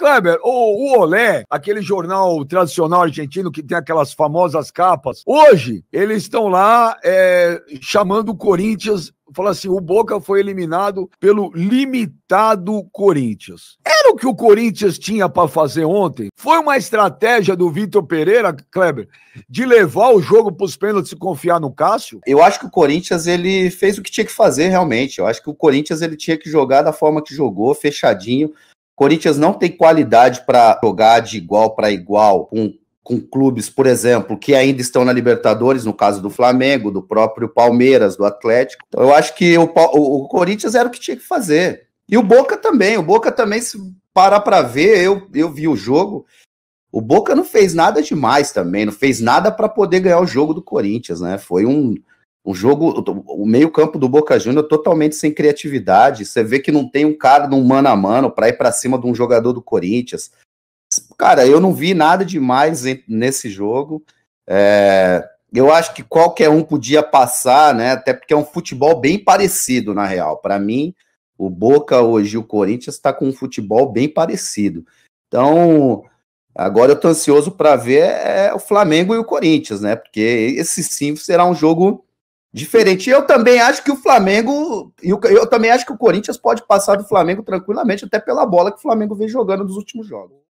Kleber, o, o Olé, aquele jornal tradicional argentino que tem aquelas famosas capas, hoje eles estão lá é, chamando o Corinthians fala assim: o Boca foi eliminado pelo limitado Corinthians. Era o que o Corinthians tinha para fazer ontem? Foi uma estratégia do Vitor Pereira, Kleber, de levar o jogo para os pênaltis e confiar no Cássio? Eu acho que o Corinthians ele fez o que tinha que fazer realmente. Eu acho que o Corinthians ele tinha que jogar da forma que jogou, fechadinho. Corinthians não tem qualidade para jogar de igual para igual com, com clubes, por exemplo, que ainda estão na Libertadores, no caso do Flamengo, do próprio Palmeiras, do Atlético. Então, eu acho que o, o, o Corinthians era o que tinha que fazer. E o Boca também. O Boca também, se parar para ver, eu, eu vi o jogo. O Boca não fez nada demais também, não fez nada para poder ganhar o jogo do Corinthians, né? Foi um, o jogo, o meio-campo do Boca Júnior totalmente sem criatividade. Você vê que não tem um cara num mano a mano para ir para cima de um jogador do Corinthians. Cara, eu não vi nada demais nesse jogo. É, eu acho que qualquer um podia passar, né? Até porque é um futebol bem parecido, na real. Para mim, o Boca hoje e o Corinthians está com um futebol bem parecido. Então, agora eu tô ansioso para ver é, o Flamengo e o Corinthians, né? Porque esse sim será um jogo Diferente. Eu também acho que o Flamengo. Eu, eu também acho que o Corinthians pode passar do Flamengo tranquilamente, até pela bola que o Flamengo vem jogando nos últimos jogos.